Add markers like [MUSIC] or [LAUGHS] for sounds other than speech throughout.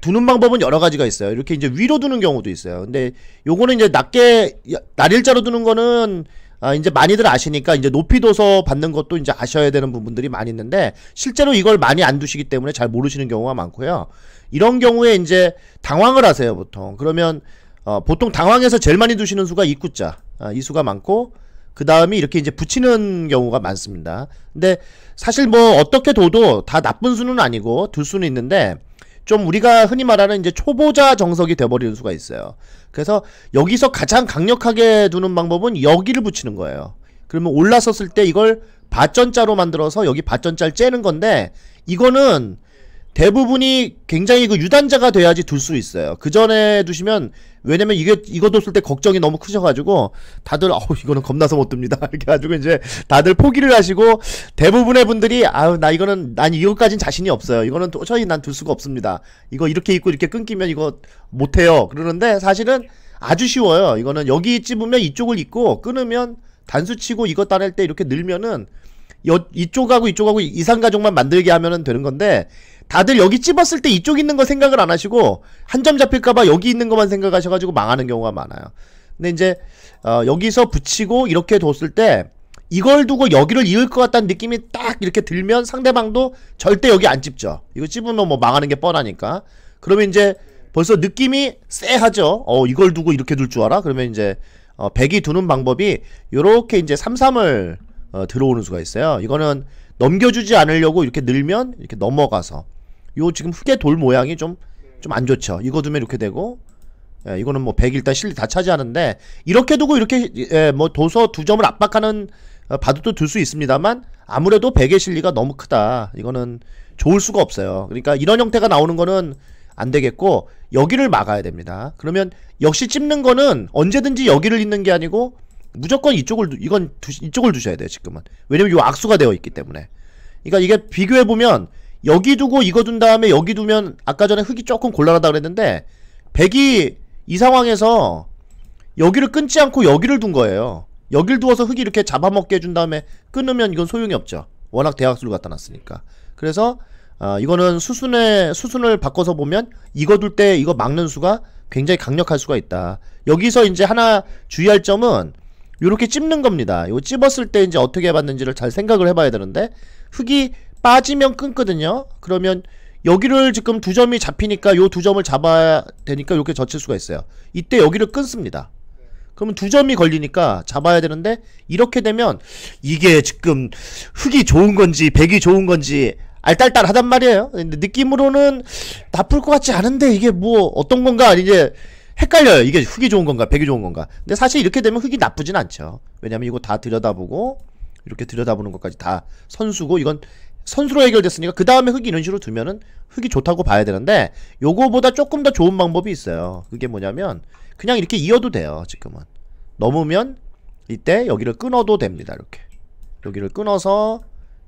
두는 방법은 여러 가지가 있어요. 이렇게 이제 위로 두는 경우도 있어요. 근데 요거는 이제 낮게 날일자로 두는 거는 아, 이제 많이들 아시니까 이제 높이 둬서 받는 것도 이제 아셔야 되는 부분들이 많이 있는데 실제로 이걸 많이 안 두시기 때문에 잘 모르시는 경우가 많고요. 이런 경우에 이제 당황을 하세요, 보통. 그러면 어, 보통 당황해서 제일 많이 두시는 수가 입구자. 아, 이 수가 많고 그 다음이 이렇게 이제 붙이는 경우가 많습니다. 근데 사실 뭐 어떻게 둬도 다 나쁜 수는 아니고 둘 수는 있는데 좀 우리가 흔히 말하는 이제 초보자 정석이 돼버리는 수가 있어요. 그래서 여기서 가장 강력하게 두는 방법은 여기를 붙이는 거예요. 그러면 올라섰을 때 이걸 밭전자로 만들어서 여기 밭전자를 째는 건데 이거는 대부분이 굉장히 그 유단자가 돼야지 둘 수 있어요. 그 전에 두시면 왜냐면 이게 이거 뒀을 때 걱정이 너무 크셔가지고 다들 아우 이거는 겁나서 못 듭니다. [LAUGHS] 이렇게 가지고 이제 다들 포기를 하시고 대부분의 분들이 아우 나 이거는 난 이거까진 자신이 없어요. 이거는 도저히 난 둘 수가 없습니다. 이거 이렇게 입고 이렇게 끊기면 이거 못해요. 그러는데 사실은 아주 쉬워요. 이거는 여기 찝으면 이쪽을 입고 끊으면 단수치고 이거 따낼 때 이렇게 늘면은 여, 이쪽하고 이쪽하고 이상가족만 만들게 하면 되는 건데 다들 여기 찝었을 때 이쪽 있는 거 생각을 안 하시고 한 점 잡힐까봐 여기 있는 것만 생각하셔가지고 망하는 경우가 많아요. 근데 이제 어, 여기서 붙이고 이렇게 뒀을 때 이걸 두고 여기를 이을 것 같다는 느낌이 딱 이렇게 들면 상대방도 절대 여기 안 찝죠. 이거 찝으면 뭐 망하는 게 뻔하니까. 그러면 이제 벌써 느낌이 쎄하죠. 어 이걸 두고 이렇게 둘 줄 알아? 그러면 이제 어, 백이 두는 방법이 요렇게 이제 삼삼을 어, 들어오는 수가 있어요. 이거는 넘겨주지 않으려고 이렇게 늘면 이렇게 넘어가서 요 지금 흙의 돌 모양이 좀 좀안 네. 좋죠. 이거 두면 이렇게 되고 예, 이거는 뭐100 일단 실리 다 차지하는데 이렇게 두고 이렇게 예, 뭐 도서 두 점을 압박하는 어, 바둑도 둘 수 있습니다만 아무래도 100의 실리가 너무 크다. 이거는 좋을 수가 없어요. 그러니까 이런 형태가 나오는 거는 안 되겠고 여기를 막아야 됩니다. 그러면 역시 찝는 거는 언제든지 여기를 잇는 게 아니고 무조건 이쪽을 이건 두, 이쪽을 두셔야 돼요 지금은 왜냐면 이 악수가 되어 있기 때문에 그러니까 이게 비교해 보면 여기 두고 이거 둔 다음에 여기 두면 아까 전에 흙이 조금 곤란하다 그랬는데 백이 이 상황에서 여기를 끊지 않고 여기를 둔 거예요 여길 두어서 흙이 이렇게 잡아먹게 해준 다음에 끊으면 이건 소용이 없죠 워낙 대학수를 갖다 놨으니까 그래서 어, 이거는 수순의 수순을 바꿔서 보면 이거 둘 때 이거 막는 수가 굉장히 강력할 수가 있다 여기서 이제 하나 주의할 점은 이렇게 찝는 겁니다. 이거 찝었을 때 이제 어떻게 해봤는지를 잘 생각을 해봐야 되는데 흙이 빠지면 끊거든요. 그러면 여기를 지금 두 점이 잡히니까 요 두 점을 잡아야 되니까 이렇게 젖힐 수가 있어요. 이때 여기를 끊습니다. 그러면 두 점이 걸리니까 잡아야 되는데 이렇게 되면 이게 지금 흙이 좋은 건지 백이 좋은 건지 알딸딸 하단 말이에요. 근데 느낌으로는 나쁠 것 같지 않은데 이게 뭐 어떤 건가 이제 헷갈려요. 이게 흙이 좋은 건가 백이 좋은 건가. 근데 사실 이렇게 되면 흙이 나쁘진 않죠. 왜냐면 이거 다 들여다보고 이렇게 들여다보는 것까지 다 선수고 이건 선수로 해결됐으니까 그 다음에 흙이 이런 식으로 두면은 흙이 좋다고 봐야 되는데 요거보다 조금 더 좋은 방법이 있어요 그게 뭐냐면 그냥 이렇게 이어도 돼요 지금은 넘으면 이때 여기를 끊어도 됩니다 이렇게 여기를 끊어서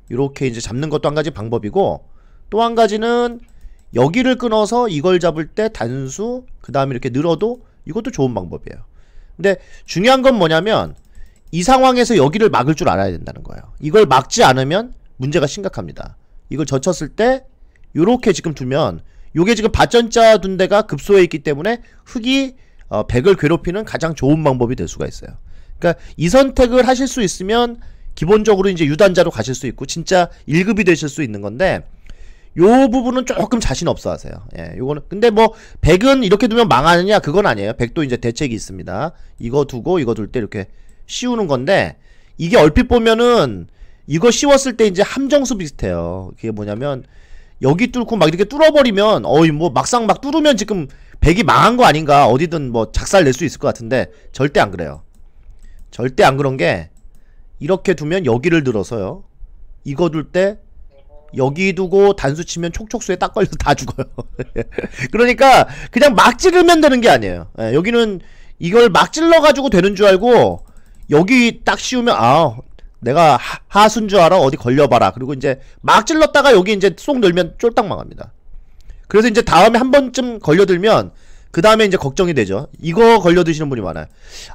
이렇게 이제 잡는 것도 한 가지 방법이고 또 한 가지는 여기를 끊어서 이걸 잡을 때 단수 그 다음에 이렇게 늘어도 이것도 좋은 방법이에요 근데 중요한 건 뭐냐면 이 상황에서 여기를 막을 줄 알아야 된다는 거예요 이걸 막지 않으면 문제가 심각합니다. 이걸 젖혔을 때 요렇게 지금 두면 요게 지금 밭전자 둔 데가 급소해 있기 때문에 흙이 어, 백을 괴롭히는 가장 좋은 방법이 될 수가 있어요. 그러니까 이 선택을 하실 수 있으면 기본적으로 이제 유단자로 가실 수 있고 진짜 1급이 되실 수 있는 건데 요 부분은 조금 자신 없어 하세요. 예, 요거는 근데 뭐 100은 이렇게 두면 망하느냐 그건 아니에요. 100도 이제 대책이 있습니다. 이거 두고 이거 둘 때 이렇게 씌우는 건데 이게 얼핏 보면은 이거 씌웠을 때 이제 함정수 비슷해요. 그게 뭐냐면 여기 뚫고 막 이렇게 뚫어버리면 어이 뭐 막상 막 뚫으면 지금 백이 망한 거 아닌가 어디든 뭐 작살 낼 수 있을 것 같은데 절대 안 그래요. 절대 안 그런 게 이렇게 두면 여기를 늘어서요 이거 둘 때 여기 두고 단수 치면 촉촉수에 딱 걸려서 다 죽어요. [LAUGHS] 그러니까 그냥 막 찌르면 되는 게 아니에요. 예, 여기는 이걸 막 찔러가지고 되는 줄 알고 여기 딱 씌우면 아 내가 하순 줄 알아 어디 걸려봐라 그리고 이제 막 찔렀다가 여기 이제 쏙 놀면 쫄딱 망합니다 그래서 이제 다음에 한 번쯤 걸려들면 그 다음에 이제 걱정이 되죠 이거 걸려드시는 분이 많아요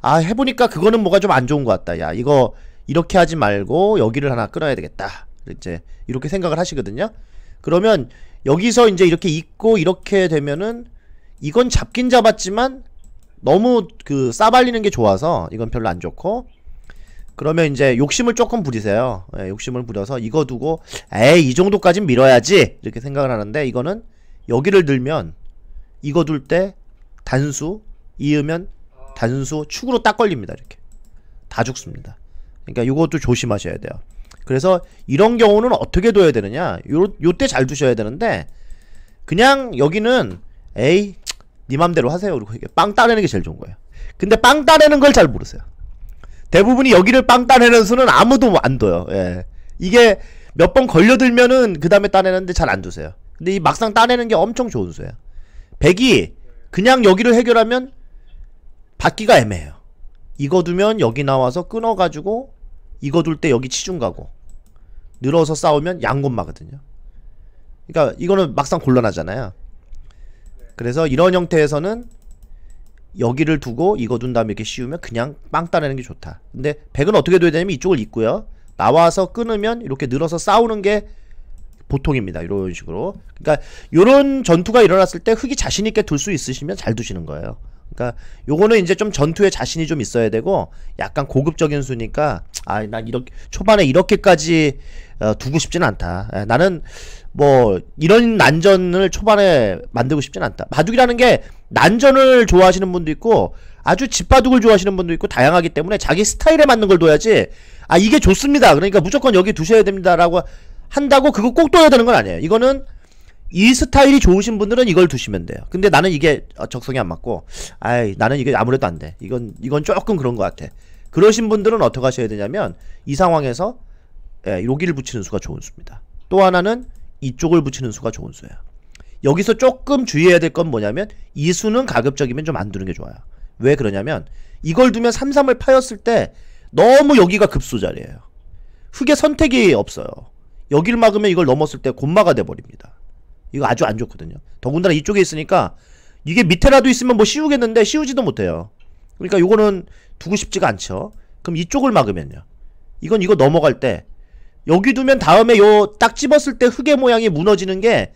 아 해보니까 그거는 뭐가 좀 안 좋은 것 같다 야 이거 이렇게 하지 말고 여기를 하나 끊어야 되겠다 이제 이렇게 생각을 하시거든요 그러면 여기서 이제 이렇게 있고 이렇게 되면은 이건 잡긴 잡았지만 너무 그 싸발리는 게 좋아서 이건 별로 안 좋고 그러면 이제 욕심을 조금 부리세요. 예, 욕심을 부려서 이거 두고 에이 이 정도까진 밀어야지 이렇게 생각을 하는데 이거는 여기를 들면 이거 둘 때 단수 이으면 단수 축으로 딱 걸립니다. 이렇게 다 죽습니다. 그러니까 이것도 조심하셔야 돼요. 그래서 이런 경우는 어떻게 둬야 되느냐? 요 요 때 잘 두셔야 되는데 그냥 여기는 에이 니 맘대로 하세요. 이렇게 빵 따내는 게 제일 좋은 거예요. 근데 빵 따내는 걸 잘 모르세요. 대부분이 여기를 빵 따내는 수는 아무도 안 둬요. 예. 이게 몇 번 걸려들면은 그 다음에 따내는데 잘 안두세요 근데 이 막상 따내는 게 엄청 좋은 수예요. 백이 그냥 여기를 해결하면 받기가 애매해요. 이거 두면 여기 나와서 끊어가지고 이거 둘 때 여기 치중 가고 늘어서 싸우면 양곤마거든요. 그러니까 이거는 막상 곤란하잖아요. 그래서 이런 형태에서는 여기를 두고 이거 둔 다음에 이렇게 씌우면 그냥 빵 따내는 게 좋다. 근데 백은 어떻게 둬야 되냐면 이쪽을 입고요. 나와서 끊으면 이렇게 늘어서 싸우는 게 보통입니다. 이런 식으로. 그러니까 이런 전투가 일어났을 때 흙이 자신 있게 둘 수 있으시면 잘 두시는 거예요. 그러니까 요거는 이제 좀 전투에 자신이 좀 있어야 되고 약간 고급적인 수니까 아난 이렇게 초반에 이렇게까지 어, 두고 싶지는 않다. 에, 예, 나는 뭐 이런 난전을 초반에 만들고 싶지는 않다. 바둑이라는 게 난전을 좋아하시는 분도 있고 아주 집바둑을 좋아하시는 분도 있고 다양하기 때문에 자기 스타일에 맞는 걸 둬야지 아 이게 좋습니다. 그러니까 무조건 여기 두셔야 됩니다라고 한다고 그거 꼭 둬야 되는 건 아니에요. 이거는 이 스타일이 좋으신 분들은 이걸 두시면 돼요. 근데 나는 이게 어, 적성이 안 맞고, 아이, 나는 이게 아무래도 안 돼. 이건, 이건 조금 그런 것 같아. 그러신 분들은 어떻게 하셔야 되냐면, 이 상황에서, 예, 여기를 붙이는 수가 좋은 수입니다. 또 하나는 이쪽을 붙이는 수가 좋은 수예요. 여기서 조금 주의해야 될 건 뭐냐면, 이 수는 가급적이면 좀 안 두는 게 좋아요. 왜 그러냐면, 이걸 두면 삼삼을 파였을 때, 너무 여기가 급소 자리예요. 흙의 선택이 없어요. 여기를 막으면 이걸 넘었을 때 곤마가 돼버립니다. 이거 아주 안 좋거든요. 더군다나 이쪽에 있으니까 이게 밑에라도 있으면 뭐 씌우겠는데 씌우지도 못해요. 그러니까 이거는 두고 싶지가 않죠. 그럼 이쪽을 막으면요. 이건 이거 넘어갈 때 여기 두면 다음에 요 딱 집었을 때 흙의 모양이 무너지는 게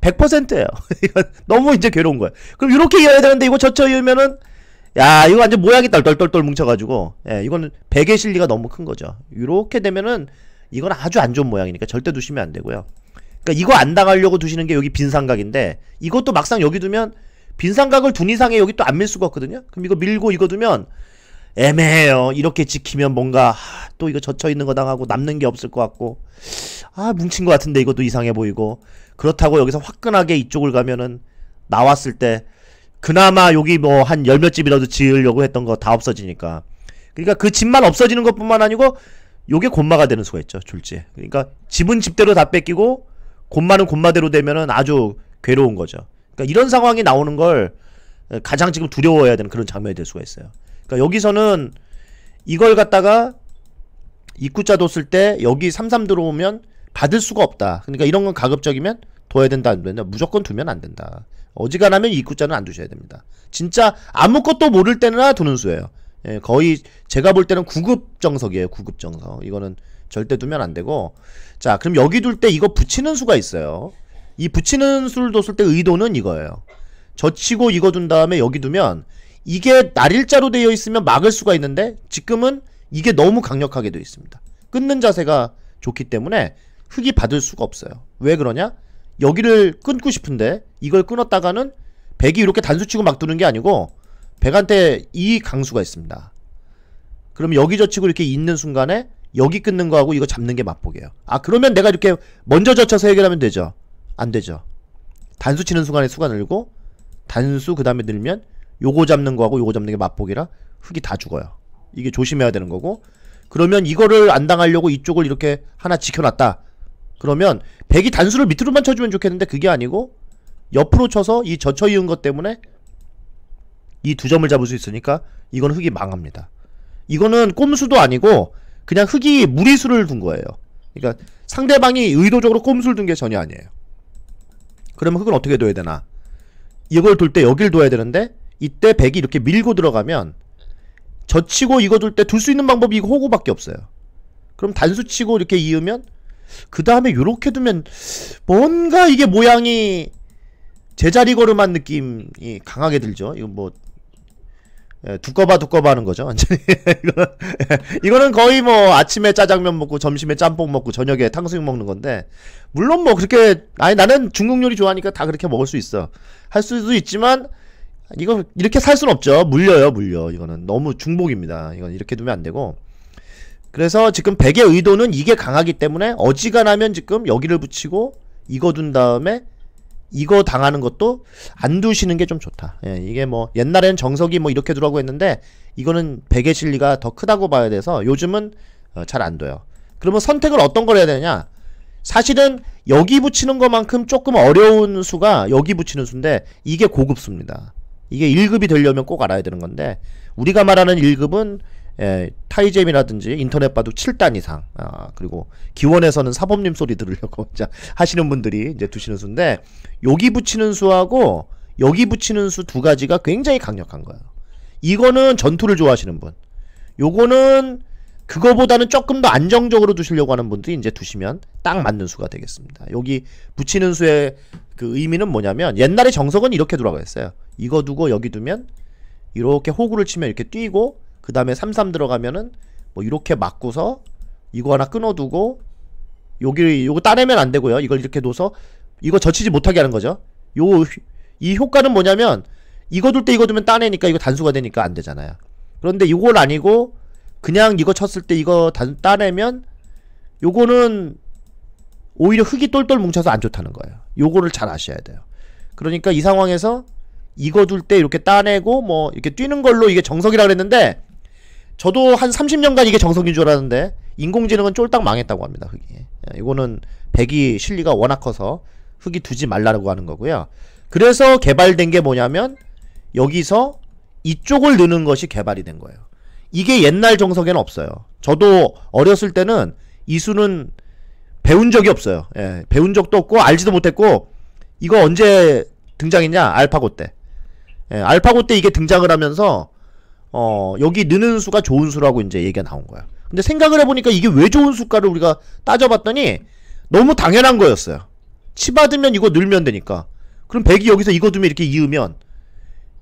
100%예요. [LAUGHS] 너무 이제 괴로운 거야. 그럼 이렇게 이어야 되는데 이거 저쳐 이으면은 야 이거 완전 모양이 떨떨떨떨 뭉쳐가지고 예 이거는 베개 실리가 너무 큰 거죠. 이렇게 되면은 이건 아주 안 좋은 모양이니까 절대 두시면 안 되고요. 그러니까 이거 안 당하려고 두시는 게 여기 빈 삼각인데 이것도 막상 여기 두면 빈 삼각을 둔 이상에 여기 또 안 밀 수가 없거든요. 그럼 이거 밀고 이거 두면 애매해요. 이렇게 지키면 뭔가 또 이거 젖혀 있는 거 당하고 남는 게 없을 것 같고 아 뭉친 것 같은데 이것도 이상해 보이고 그렇다고 여기서 화끈하게 이쪽을 가면은 나왔을 때 그나마 여기 뭐 한열몇 집이라도 지으려고 했던 거 다 없어지니까 그러니까 그 집만 없어지는 것뿐만 아니고 요게 곤마가 되는 수가 있죠 졸지 그러니까 집은 집대로 다 뺏기고 곤마는 곤마대로 되면은 아주 괴로운 거죠. 그러니까 이런 상황이 나오는 걸 가장 지금 두려워해야 되는 그런 장면이 될 수가 있어요. 그러니까 여기서는 이걸 갖다가 입구자 뒀을 때 여기 삼삼 들어오면 받을 수가 없다. 그러니까 이런 건 가급적이면 둬야 된다 안 된다. 무조건 두면 안 된다. 어지간하면 입구자는 안 두셔야 됩니다. 진짜 아무것도 모를 때나 두는 수예요. 예, 거의 제가 볼 때는 구급 정석이에요. 구급 정석. 이거는 절대 두면 안 되고 자 그럼 여기 둘 때 이거 붙이는 수가 있어요 이 붙이는 수를 뒀을 때 의도는 이거예요 젖히고 이거 둔 다음에 여기 두면 이게 날일자로 되어 있으면 막을 수가 있는데 지금은 이게 너무 강력하게 되어 있습니다 끊는 자세가 좋기 때문에 흙이 받을 수가 없어요 왜 그러냐 여기를 끊고 싶은데 이걸 끊었다가는 백이 이렇게 단수치고 막 두는 게 아니고 백한테 이 강수가 있습니다 그럼 여기 저치고 이렇게 있는 순간에 여기 끊는 거하고 이거 잡는 게 맛보기예요. 아 그러면 내가 이렇게 먼저 젖혀서 해결하면 되죠. 안 되죠. 단수 치는 순간에 수가 늘고 단수 그 다음에 늘면 요거 잡는 거하고 요거 잡는 게 맛보기라 흙이 다 죽어요. 이게 조심해야 되는 거고 그러면 이거를 안 당하려고 이쪽을 이렇게 하나 지켜놨다. 그러면 백이 단수를 밑으로만 쳐주면 좋겠는데 그게 아니고 옆으로 쳐서 이 젖혀 이은 것 때문에 이 두 점을 잡을 수 있으니까 이건 흙이 망합니다. 이거는 꼼수도 아니고 그냥 흙이 무리수를 둔 거예요. 그러니까 상대방이 의도적으로 꼼수를 둔 게 전혀 아니에요. 그러면 흙은 어떻게 둬야 되나? 이걸 둘 때 여길 둬야 되는데 이때 백이 이렇게 밀고 들어가면 젖히고 이거 둘 때 둘 수 있는 방법이 이거 호구밖에 없어요. 그럼 단수 치고 이렇게 이으면 그 다음에 요렇게 두면 뭔가 이게 모양이 제자리 걸음한 느낌이 강하게 들죠. 이거 뭐 예, 두꺼봐 두꺼봐 하는 거죠 완전히 [LAUGHS] 이거는, 예, 이거는 거의 뭐 아침에 짜장면 먹고 점심에 짬뽕 먹고 저녁에 탕수육 먹는 건데 물론 뭐 그렇게 아니 나는 중국 요리 좋아하니까 다 그렇게 먹을 수 있어 할 수도 있지만 이거 이렇게 살 수는 없죠 물려요 물려 이거는 너무 중복입니다 이건 이렇게 두면 안 되고 그래서 지금 백의 의도는 이게 강하기 때문에 어지간하면 지금 여기를 붙이고 이거 둔 다음에 이거 당하는 것도 안 두시는 게 좀 좋다. 예, 이게 뭐 옛날에는 정석이 뭐 이렇게 두라고 했는데 이거는 베개 실리가 더 크다고 봐야 돼서 요즘은 어, 잘안 돼요 그러면 선택을 어떤 걸 해야 되느냐? 사실은 여기 붙이는 것만큼 조금 어려운 수가 여기 붙이는 수인데 이게 고급 수입니다. 이게 1급이 되려면 꼭 알아야 되는 건데 우리가 말하는 1급은 예, 타이잼이라든지 인터넷 바둑 7단 이상 아, 그리고 기원에서는 사범님 소리 들으려고 [LAUGHS] 하시는 분들이 이제 두시는 수인데 여기 붙이는 수하고 여기 붙이는 수 두 가지가 굉장히 강력한 거예요. 이거는 전투를 좋아하시는 분, 요거는 그거보다는 조금 더 안정적으로 두시려고 하는 분들이 이제 두시면 딱 맞는 수가 되겠습니다. 여기 붙이는 수의 그 의미는 뭐냐면 옛날에 정석은 이렇게 돌아가 있어요 이거 두고 여기 두면 이렇게 호구를 치면 이렇게 뛰고 그 다음에 3-3 들어가면은 뭐 이렇게 막고서 이거 하나 끊어두고 여기 요거 따내면 안 되고요. 이걸 이렇게 놓서 이거 젖히지 못하게 하는 거죠. 요이 효과는 뭐냐면 이거 둘 때 이거 두면 따내니까 이거 단수가 되니까 안 되잖아요. 그런데 이걸 아니고 그냥 이거 쳤을 때 이거 단, 따내면 요거는 오히려 흙이 똘똘 뭉쳐서 안 좋다는 거예요. 요거를 잘 아셔야 돼요. 그러니까 이 상황에서 이거 둘 때 이렇게 따내고 뭐 이렇게 뛰는 걸로 이게 정석이라 그랬는데 저도 한 30년간 이게 정석인 줄 알았는데 인공지능은 쫄딱 망했다고 합니다. 흑이. 예, 이거는 백이 실리가 워낙 커서 흑이 두지 말라고 하는 거고요. 그래서 개발된 게 뭐냐면 여기서 이쪽을 넣는 것이 개발이 된 거예요. 이게 옛날 정석에는 없어요. 저도 어렸을 때는 이수는 배운 적이 없어요. 예, 배운 적도 없고 알지도 못했고 이거 언제 등장했냐? 알파고 때. 예, 알파고 때 이게 등장을 하면서 어, 여기 느는 수가 좋은 수라고 이제 얘기가 나온 거야. 근데 생각을 해보니까 이게 왜 좋은 수가를 우리가 따져봤더니 너무 당연한 거였어요. 치 받으면 이거 늘면 되니까. 그럼 100이 여기서 이거 두면 이렇게 이으면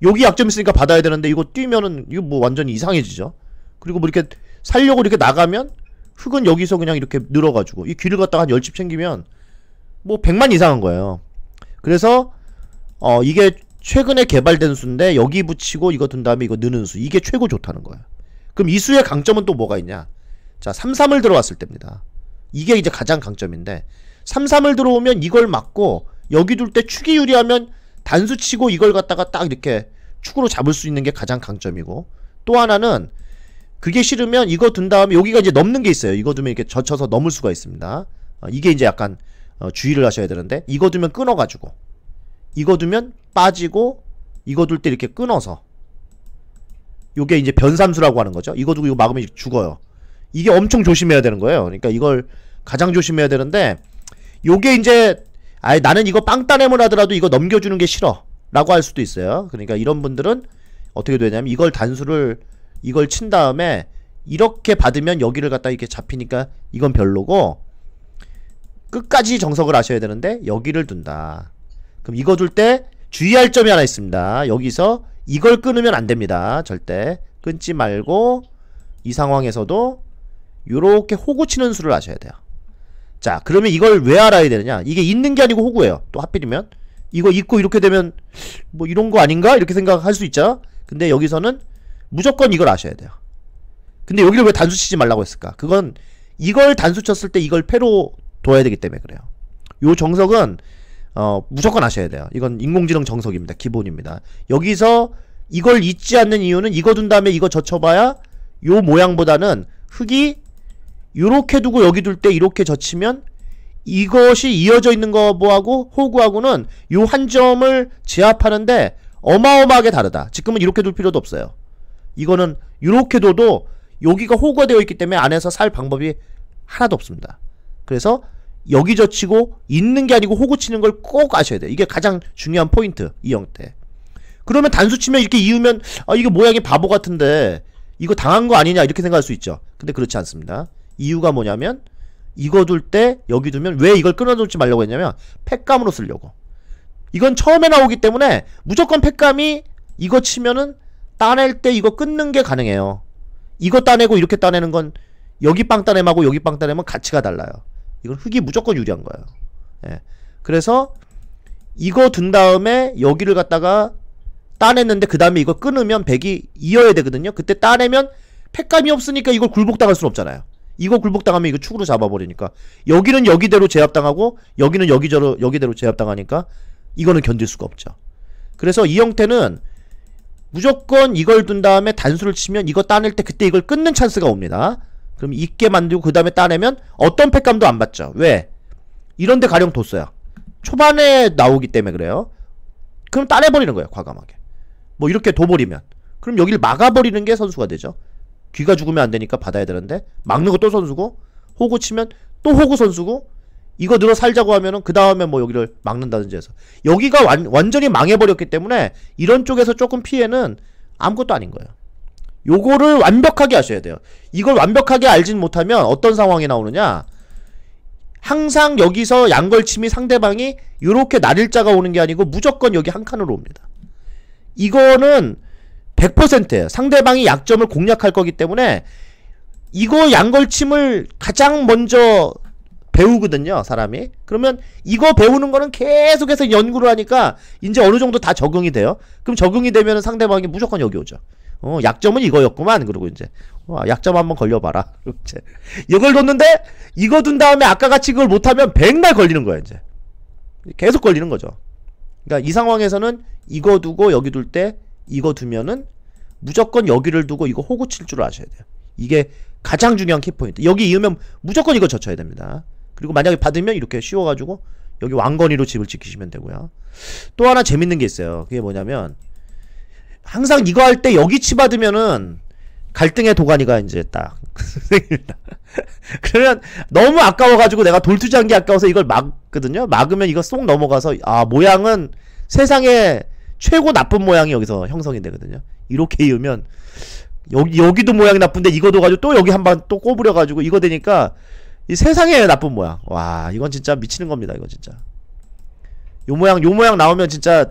여기 약점 있으니까 받아야 되는데 이거 뛰면은 이거 뭐 완전히 이상해지죠. 그리고 뭐 이렇게 살려고 이렇게 나가면 흙은 여기서 그냥 이렇게 늘어가지고 이 귀를 갖다가 한 10집 챙기면 뭐 100만 이상한 거예요. 그래서 어 이게 최근에 개발된 수인데 여기 붙이고 이거 든 다음에 이거 느는 수 이게 최고 좋다는 거야 그럼 이 수의 강점은 또 뭐가 있냐 자 33을 들어왔을 때입니다 이게 이제 가장 강점인데 33을 들어오면 이걸 막고 여기 둘 때 축이 유리하면 단수 치고 이걸 갖다가 딱 이렇게 축으로 잡을 수 있는 게 가장 강점이고 또 하나는 그게 싫으면 이거 둔 다음에 여기가 이제 넘는 게 있어요 이거 두면 이렇게 젖혀서 넘을 수가 있습니다 어, 이게 이제 약간 어, 주의를 하셔야 되는데 이거 두면 끊어가지고 이거 두면 빠지고 이거 둘 때 이렇게 끊어서 요게 이제 변삼수라고 하는 거죠. 이거 두고 이거 막으면 죽어요. 이게 엄청 조심해야 되는 거예요. 그러니까 이걸 가장 조심해야 되는데 요게 이제 아예 나는 이거 빵따냄을 하더라도 이거 넘겨주는 게 싫어 라고 할 수도 있어요. 그러니까 이런 분들은 어떻게 되냐면 이걸 단수를 이걸 친 다음에 이렇게 받으면 여기를 갖다 이렇게 잡히니까 이건 별로고 끝까지 정석을 하셔야 되는데 여기를 둔다. 그럼 이거 줄 때 주의할 점이 하나 있습니다. 여기서 이걸 끊으면 안 됩니다. 절대 끊지 말고 이 상황에서도 이렇게 호구 치는 수를 아셔야 돼요. 자, 그러면 이걸 왜 알아야 되느냐? 이게 있는 게 아니고 호구예요. 또 하필이면 이거 있고 이렇게 되면 뭐 이런 거 아닌가? 이렇게 생각할 수 있죠. 근데 여기서는 무조건 이걸 아셔야 돼요. 근데 여기를 왜 단수 치지 말라고 했을까? 그건 이걸 단수 쳤을 때 이걸 패로 둬야 되기 때문에 그래요. 요 정석은 어, 무조건 아셔야 돼요. 이건 인공지능 정석입니다. 기본입니다. 여기서 이걸 잊지 않는 이유는 이거 둔 다음에 이거 젖혀봐야 요 모양보다는 흙이 요렇게 두고 여기 둘 때 이렇게 젖히면 이것이 이어져 있는 거하고 호구하고는 요 한 점을 제압하는데 어마어마하게 다르다. 지금은 이렇게 둘 필요도 없어요. 이거는 요렇게 둬도 여기가 호구가 되어 있기 때문에 안에서 살 방법이 하나도 없습니다. 그래서 여기저치고 있는 게 아니고 호구 치는 걸 꼭 아셔야 돼요. 이게 가장 중요한 포인트 이형 태 그러면 단수 치면 이렇게 이으면 아이거 모양이 바보 같은데 이거 당한 거 아니냐 이렇게 생각할 수 있죠. 근데 그렇지 않습니다. 이유가 뭐냐면 이거 둘 때 여기 두면 왜 이걸 끊어놓지 말려고 했냐면 팩감으로 쓰려고. 이건 처음에 나오기 때문에 무조건 팩감이 이거 치면은 따낼 때 이거 끊는 게 가능해요. 이거 따내고 이렇게 따내는 건 여기 빵 따내하고 면 여기 빵 따내면 가치가 달라요. 이건 흙이 무조건 유리한 거예요. 예. 그래서 이거 둔 다음에 여기를 갖다가 따냈는데 그 다음에 이거 끊으면 백이 이어야 되거든요. 그때 따내면 패감이 없으니까 이걸 굴복당할 수는 없잖아요. 이거 굴복당하면 이거 축으로 잡아버리니까 여기는 여기대로 제압당하고 여기는 여기저로 여기대로 제압당하니까 이거는 견딜 수가 없죠. 그래서 이 형태는 무조건 이걸 둔 다음에 단수를 치면 이거 따낼 때 그때 이걸 끊는 찬스가 옵니다. 그럼 있게 만들고 그 다음에 따내면 어떤 팩감도 안 받죠. 왜? 이런데 가령 뒀어요. 초반에 나오기 때문에 그래요. 그럼 따내버리는 거예요. 과감하게. 뭐 이렇게 둬버리면. 그럼 여기를 막아버리는 게 선수가 되죠. 귀가 죽으면 안 되니까 받아야 되는데 막는 것도 선수고 호구 치면 또 호구 선수고 이거 늘어 살자고 하면은 그 다음에 뭐 여기를 막는다든지 해서 여기가 완, 완전히 망해버렸기 때문에 이런 쪽에서 조금 피해는 아무것도 아닌 거예요. 요거를 완벽하게 아셔야 돼요. 이걸 완벽하게 알진 못하면 어떤 상황이 나오느냐? 항상 여기서 양걸침이 상대방이 요렇게 날일자가 오는 게 아니고 무조건 여기 한 칸으로 옵니다. 이거는 1 0 0에요 상대방이 약점을 공략할 거기 때문에 이거 양걸침을 가장 먼저 배우거든요, 사람이. 그러면 이거 배우는 거는 계속해서 연구를 하니까 이제 어느 정도 다 적응이 돼요. 그럼 적응이 되면 상대방이 무조건 여기 오죠. 어, 약점은 이거였구만. 그리고 이제 와, 어, 약점 한번 걸려봐라. [LAUGHS] 이제 이걸 뒀는데 이거 둔 다음에 아까 같이 그걸 못하면 백날 걸리는 거야 이제 계속 걸리는 거죠. 그러니까 이 상황에서는 이거 두고 여기 둘 때 이거 두면은 무조건 여기를 두고 이거 호구 칠 줄 아셔야 돼요. 이게 가장 중요한 키포인트. 여기 이으면 무조건 이거 젖혀야 됩니다. 그리고 만약에 받으면 이렇게 쉬워가지고 여기 왕건이로 집을 지키시면 되고요. 또 하나 재밌는 게 있어요. 그게 뭐냐면 항상 이거 할 때 여기 치받으면은 갈등의 도가니가 이제 딱 [LAUGHS] 그러면 너무 아까워가지고 내가 돌투장기 아까워서 이걸 막거든요. 막으면 이거 쏙 넘어가서 아 모양은 세상에 최고 나쁜 모양이 여기서 형성이 되거든요. 이렇게 이으면 여기 여기도 모양이 나쁜데 이거도 가지고 또 여기 한 번 또 꼬부려가지고 이거 되니까 이 세상에 나쁜 모양. 와 이건 진짜 미치는 겁니다. 이거 진짜. 요 모양 요 모양 나오면 진짜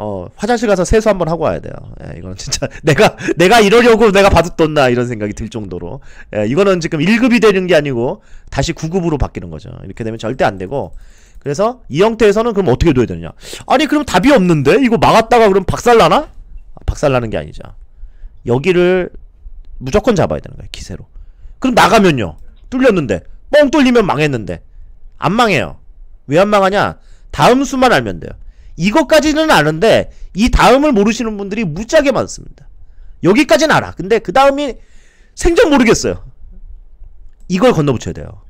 어, 화장실 가서 세수 한번 하고 와야 돼요. 예, 이건 진짜 [LAUGHS] 내가 내가 이러려고 내가 받았던나 이런 생각이 들 정도로 예, 이거는 지금 1급이 되는 게 아니고 다시 9급으로 바뀌는 거죠. 이렇게 되면 절대 안 되고 그래서 이 형태에서는 그럼 어떻게 둬야 되느냐? 아니 그럼 답이 없는데 이거 막았다가 그럼 박살나나? 아, 박살나는 게 아니죠. 여기를 무조건 잡아야 되는 거예요 기세로. 그럼 나가면요 뚫렸는데 뻥 뚫리면 망했는데 안 망해요. 왜 안 망하냐? 다음 수만 알면 돼요. 이것까지는 아는데 이 다음을 모르시는 분들이 무지하게 많습니다. 여기까지는 알아. 근데 그 다음이 생전 모르겠어요. 이걸 건너붙여야 돼요.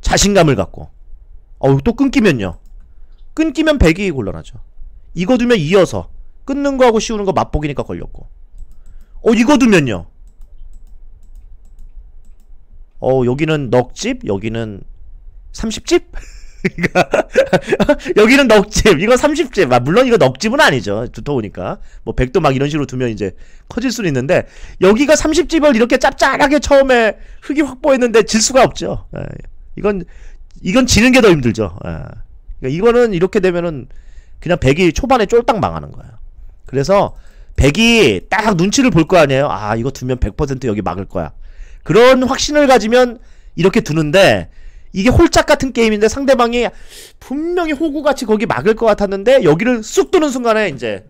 자신감을 갖고. 어우, 또 끊기면요. 끊기면 배이 곤란하죠. 이거 두면 이어서 끊는 거하고 씌우는 거 맛보기니까 걸렸고. 어, 이거 두면요. 어, 여기는 넉집, 여기는 30집? 그러니까 [LAUGHS] 여기는 넉집, 이거 30집. 아, 물론 이거 넉집은 아니죠. 두터우니까. 뭐 100도 막 이런 식으로 두면 이제 커질 수는 있는데 여기가 30집을 이렇게 짭짤하게 처음에 흙이 확보했는데 질 수가 없죠. 예. 이건 이건 지는 게 더 힘들죠. 예. 그러니까 이거는 이렇게 되면은 그냥 100이 초반에 쫄딱 망하는 거예요. 그래서 100이 딱 눈치를 볼 거 아니에요. 아, 이거 두면 100% 여기 막을 거야. 그런 확신을 가지면 이렇게 두는데 이게 홀짝 같은 게임인데 상대방이 분명히 호구같이 거기 막을 것 같았는데 여기를 쑥 도는 순간에 이제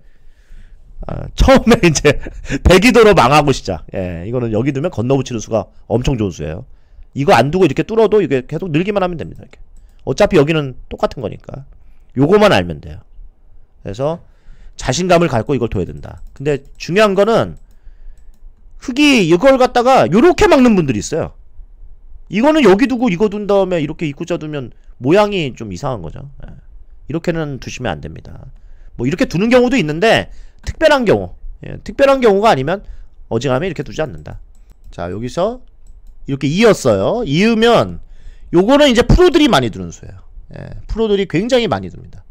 아, 처음에 [LAUGHS] 이제 대기도로 망하고 시작. 예, 이거는 여기 두면 건너붙이는 수가 엄청 좋은 수예요. 이거 안 두고 이렇게 뚫어도 이게 계속 늘기만 하면 됩니다. 이렇게. 어차피 여기는 똑같은 거니까. 요거만 알면 돼요. 그래서 자신감을 갖고 이걸 둬야 된다. 근데 중요한 거는 흙이 이걸 갖다가 요렇게 막는 분들이 있어요. 이거는 여기 두고 이거 둔 다음에 이렇게 입구자 두면 모양이 좀 이상한 거죠. 예. 이렇게는 두시면 안 됩니다. 뭐 이렇게 두는 경우도 있는데 특별한 경우, 예. 특별한 경우가 아니면 어지간하면 이렇게 두지 않는다. 자 여기서 이렇게 이었어요. 이으면 요거는 이제 프로들이 많이 두는 수예요. 예. 프로들이 굉장히 많이 둡니다.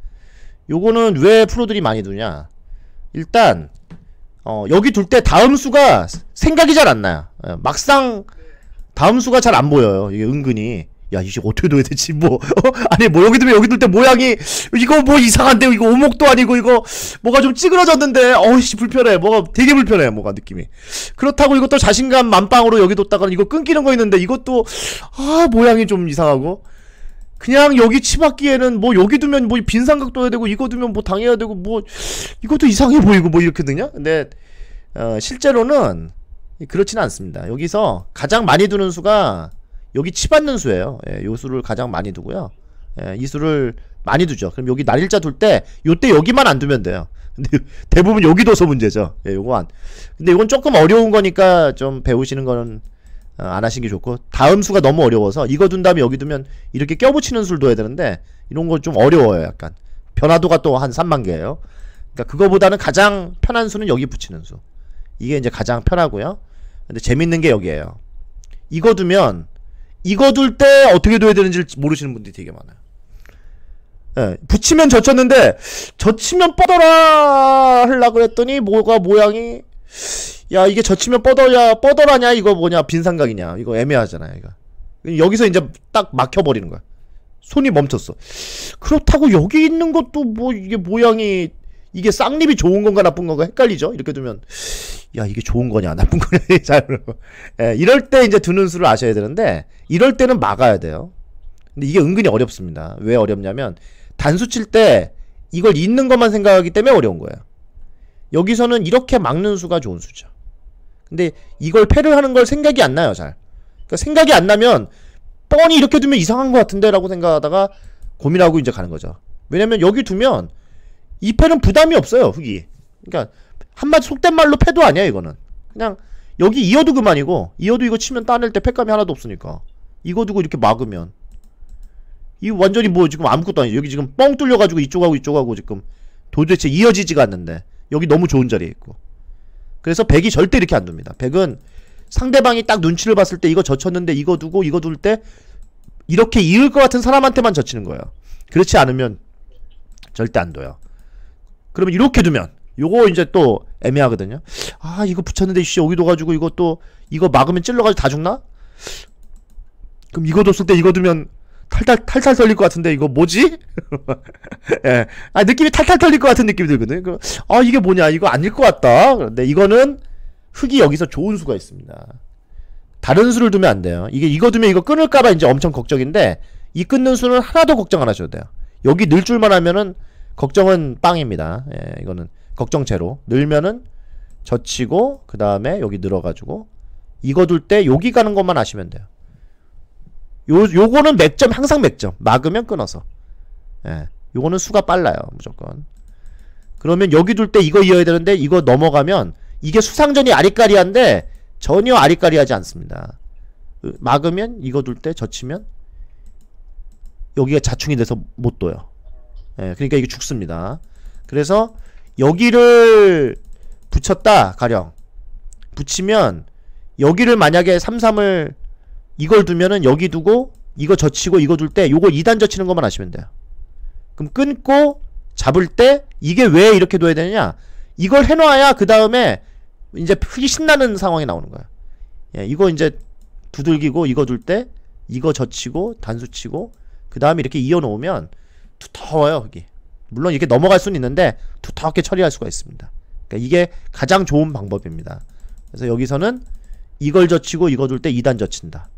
요거는 왜 프로들이 많이 두냐? 일단 어, 여기 둘 때 다음 수가 생각이 잘 안 나요. 예. 막상 다음 수가 잘 안 보여요. 이게 은근히. 야, 이제 어떻게 둬야 되지? 뭐, 어? 아니, 뭐, 여기 두면 여기 둘 때 모양이, 이거 뭐 이상한데, 이거 오목도 아니고, 이거, 뭐가 좀 찌그러졌는데, 어우씨, 불편해. 뭐가 되게 불편해, 뭐가 느낌이. 그렇다고 이것도 자신감 만빵으로 여기 뒀다가는 이거 끊기는 거 있는데, 이것도, 아, 모양이 좀 이상하고. 그냥 여기 치받기에는 뭐 여기 두면 뭐 빈삼각 둬야 되고 이거 두면 뭐 당해야 되고 뭐 이것도 이상해 보이고 뭐 이렇게 되냐? 근데 어, 실제로는 그렇지는 않습니다. 여기서 가장 많이 두는 수가 여기 치받는 수예요. 예, 요 수를 가장 많이 두고요. 예, 이 수를 많이 두죠. 그럼 여기 날일자 둘 때 요때 여기만 안 두면 돼요. [LAUGHS] 근데 대부분 여기 둬서 문제죠. 예, 요거 안. 근데 이건 조금 어려운 거니까 좀 배우시는 거는 어, 안 하시는 게 좋고 다음 수가 너무 어려워서 이거 둔 다음에 여기 두면 이렇게 껴붙이는 수를 둬야 되는데 이런 건 좀 어려워요. 약간 변화도가 또 한 3만 개예요. 그러니까 그거보다는 가장 편한 수는 여기 붙이는 수. 이게 이제 가장 편하고요. 근데 재밌는 게 여기에요. 이거 두면 이거 둘 때 어떻게 둬야 되는지 모르시는 분들이 되게 많아요. 예, 붙이면 젖혔는데 젖히면 뻗어라 하려 그랬더니 뭐가 모양이 야 이게 젖히면 뻗어야 뻗어라냐 이거 뭐냐 빈삼각이냐 이거 애매하잖아요 이거 여기서 이제 딱 막혀버리는 거야 손이 멈췄어 그렇다고 여기 있는 것도 뭐 이게 모양이 이게 쌍립이 좋은 건가 나쁜 건가 헷갈리죠. 이렇게 두면 야 이게 좋은 거냐 나쁜 거냐 잘 예, 이럴 때 이제 두는 수를 아셔야 되는데 이럴 때는 막아야 돼요. 근데 이게 은근히 어렵습니다. 왜 어렵냐면 단수 칠 때 이걸 있는 것만 생각하기 때문에 어려운 거예요. 여기서는 이렇게 막는 수가 좋은 수죠. 근데 이걸 패를 하는 걸 생각이 안 나요, 잘. 그러니까 생각이 안 나면 뻔히 이렇게 두면 이상한 것 같은데라고 생각하다가 고민하고 이제 가는 거죠. 왜냐면 여기 두면 이 패는 부담이 없어요 흑이 그러니까 한마디 속된 말로 패도 아니야 이거는 그냥 여기 이어도 그만이고 이어도 이거 치면 따낼 때 패감이 하나도 없으니까 이거 두고 이렇게 막으면 이 완전히 뭐 지금 아무것도 아니에요 여기 지금 뻥 뚫려가지고 이쪽하고 이쪽하고 지금 도대체 이어지지가 않는데 여기 너무 좋은 자리에 있고 그래서 백이 절대 이렇게 안 둡니다 백은 상대방이 딱 눈치를 봤을 때 이거 젖혔는데 이거 두고 이거 둘 때 이렇게 이을 것 같은 사람한테만 젖히는 거예요 그렇지 않으면 절대 안 둬요 그러면 이렇게 두면 요거 이제 또 애매하거든요. 아 이거 붙였는데 씨 여기 도가지고 이거 또 이거 막으면 찔러가지고 다 죽나? 그럼 이거 뒀을 때 이거 두면 탈탈 탈탈 털릴 것 같은데 이거 뭐지? [LAUGHS] 예, 아 느낌이 탈탈 털릴 것 같은 느낌이 들거든요. 그, 아 이게 뭐냐 이거 아닐 것 같다. 그런데 이거는 흙이 여기서 좋은 수가 있습니다. 다른 수를 두면 안 돼요. 이게 이거 두면 이거 끊을까봐 이제 엄청 걱정인데 이 끊는 수는 하나도 걱정 안 하셔도 돼요. 여기 늘 줄만 하면은 걱정은 빵입니다. 예, 이거는 걱정 제로. 늘면은 젖히고 그 다음에 여기 늘어가지고 이거 둘 때 여기 가는 것만 아시면 돼요. 요, 요거는 맥점 항상 맥점 막으면 끊어서 예, 요거는 수가 빨라요 무조건 그러면 여기 둘 때 이거 이어야 되는데 이거 넘어가면 이게 수상전이 아리까리한데 전혀 아리까리하지 않습니다 막으면 이거 둘 때 젖히면 여기가 자충이 돼서 못 둬요 예, 그러니까 이게 죽습니다. 그래서 여기를 붙였다 가령 붙이면 여기를 만약에 삼삼을 이걸 두면은 여기 두고 이거 젖히고 이거 둘때 요거 2단 젖히는 것만 아시면 돼요. 그럼 끊고 잡을 때 이게 왜 이렇게 둬야 되느냐? 이걸 해놔야 그 다음에 이제 흙이 신나는 상황이 나오는 거야. 예, 이거 이제 두들기고 이거 둘 때 이거 젖히고 단수치고 그 다음에 이렇게 이어놓으면 두터워요 여기 물론 이렇게 넘어갈 수는 있는데 두터워게 처리할 수가 있습니다 그러니까 이게 가장 좋은 방법입니다 그래서 여기서는 이걸 젖히고 이거 둘 때 2단 젖힌다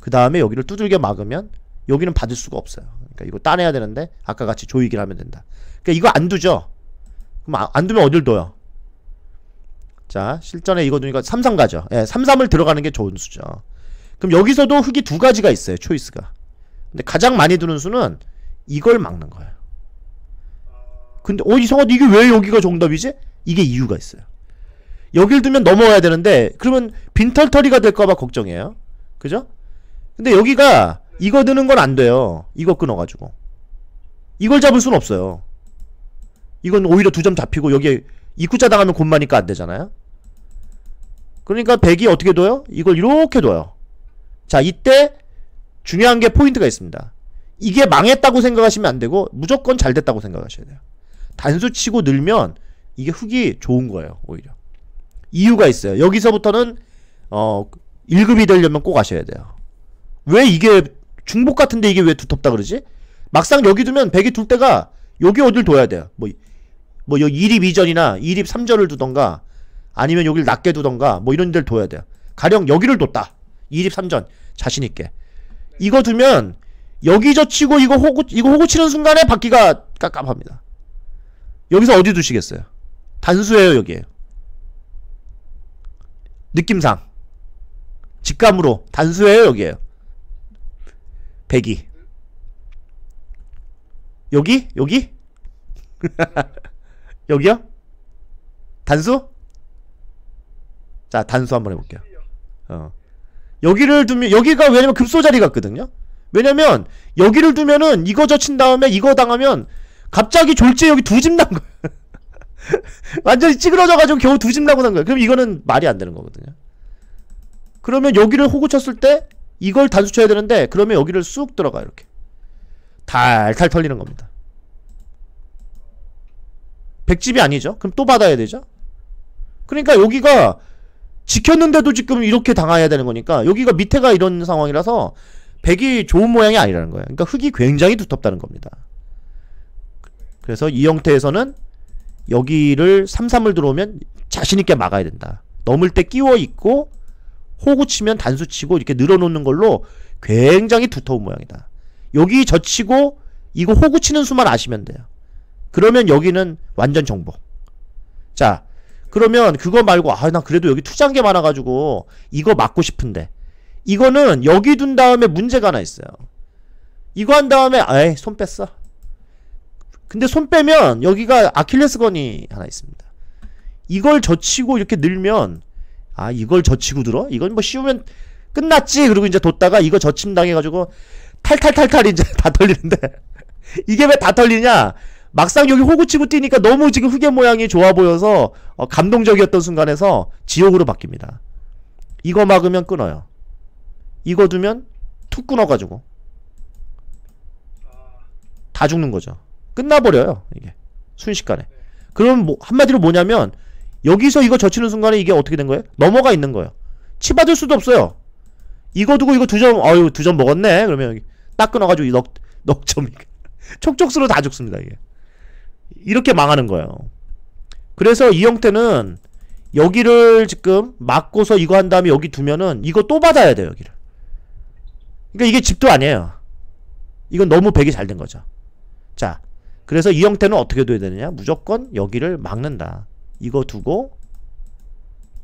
그 다음에 여기를 두들겨 막으면 여기는 받을 수가 없어요 그러니까 이거 따내야 되는데 아까 같이 조이기를 하면 된다 그러니까 이거 안 두죠 그럼 아, 안 두면 어딜 둬요 자 실전에 이거 두니까 3-3 가죠 예, 3-3을 들어가는 게 좋은 수죠 그럼 여기서도 흙이 두 가지가 있어요 초이스가 근데 가장 많이 두는 수는 이걸 막는 거예요. 근데 어 이상하다 이게 왜 여기가 정답이지? 이게 이유가 있어요. 여길 두면 넘어와야 되는데 그러면 빈털터리가 될까봐 걱정이에요. 그죠? 근데 여기가 이거 드는 건 안 돼요. 이거 끊어가지고 이걸 잡을 순 없어요. 이건 오히려 두 점 잡히고 여기에 입구자 당하면 곤마니까 안 되잖아요. 그러니까 백이 어떻게 둬요? 이걸 이렇게 둬요. 자 이때 중요한 게 포인트가 있습니다. 이게 망했다고 생각하시면 안 되고 무조건 잘 됐다고 생각하셔야 돼요. 단수 치고 늘면 이게 흙이 좋은 거예요, 오히려. 이유가 있어요. 여기서부터는 어 1급이 되려면 꼭 아셔야 돼요. 왜 이게 중복 같은데 이게 왜 두텁다 그러지? 막상 여기 두면 1 0 0이둘 때가 여기 어딜 둬야 돼요. 뭐, 뭐, 1입 2전이나 1입 3절을 두던가 아니면 여기를 낮게 두던가 뭐 이런 데를 둬야 돼요. 가령 여기를 뒀다. 1입 3전. 자신있게. 이거 두면 여기저치고 이거 호구 이거 호구 치는 순간에 바퀴가 깝깝합니다. 여기서 어디 두시겠어요? 단수예요 여기에요. 느낌상 직감으로 단수예요 여기에요. 배기 여기 여기 [LAUGHS] 여기요? 단수? 자 단수 한번 해볼게요. 어 여기를 두면 여기가 왜냐면 급소 자리 같거든요. 왜냐면 여기를 두면은 이거 젖힌 다음에 이거 당하면 갑자기 졸지에 여기 두집난 거야 [LAUGHS] 완전히 찌그러져가지고 겨우 두집 나고 난 거야 그럼 이거는 말이 안 되는 거거든요 그러면 여기를 호구 쳤을 때 이걸 단수 쳐야 되는데 그러면 여기를 쑥 들어가 이렇게 달달 털리는 겁니다 백집이 아니죠 그럼 또 받아야 되죠 그러니까 여기가 지켰는데도 지금 이렇게 당해야 되는 거니까 여기가 밑에가 이런 상황이라서 백이 좋은 모양이 아니라는 거예요. 그러니까 흙이 굉장히 두텁다는 겁니다. 그래서 이 형태에서는 여기를 삼삼을 들어오면 자신있게 막아야 된다. 넘을 때 끼워 있고 호구 치면 단수 치고 이렇게 늘어놓는 걸로 굉장히 두터운 모양이다. 여기 젖히고 이거 호구 치는 수만 아시면 돼요. 그러면 여기는 완전 정복. 자, 그러면 그거 말고 아, 나 그래도 여기 투자한 게 많아가지고 이거 막고 싶은데 이거는 여기 둔 다음에 문제가 하나 있어요. 이거 한 다음에 아이손 뺐어. 근데 손 빼면 여기가 아킬레스건이 하나 있습니다. 이걸 젖히고 이렇게 늘면 아 이걸 젖히고 들어? 이건 뭐 씌우면 끝났지. 그리고 이제 뒀다가 이거 젖힘 당해가지고 탈탈탈탈 이제 [LAUGHS] 다 털리는데 이게 왜 다 털리냐? 막상 여기 호구치고 뛰니까 너무 지금 흑의 모양이 좋아 보여서 어, 감동적이었던 순간에서 지옥으로 바뀝니다. 이거 막으면 끊어요. 이거 두면 툭 끊어가지고 다 죽는 거죠. 끝나버려요. 이게 순식간에. 네. 그럼 뭐 한마디로 뭐냐면 여기서 이거 젖히는 순간에 이게 어떻게 된 거예요? 넘어가 있는 거예요. 치받을 수도 없어요. 이거 두고 이거 두 점, 아유 두 점 먹었네. 그러면 딱 끊어가지고 넉 넉점 [LAUGHS] 촉촉스러워다 죽습니다. 이게 이렇게 망하는 거예요. 그래서 이 형태는 여기를 지금 막고서 이거 한 다음에 여기 두면은 이거 또 받아야 돼요. 여기를 그러니까 이게 집도 아니에요. 이건 너무 백이 잘 된 거죠. 자, 그래서 이 형태는 어떻게 둬야 되느냐? 무조건 여기를 막는다. 이거 두고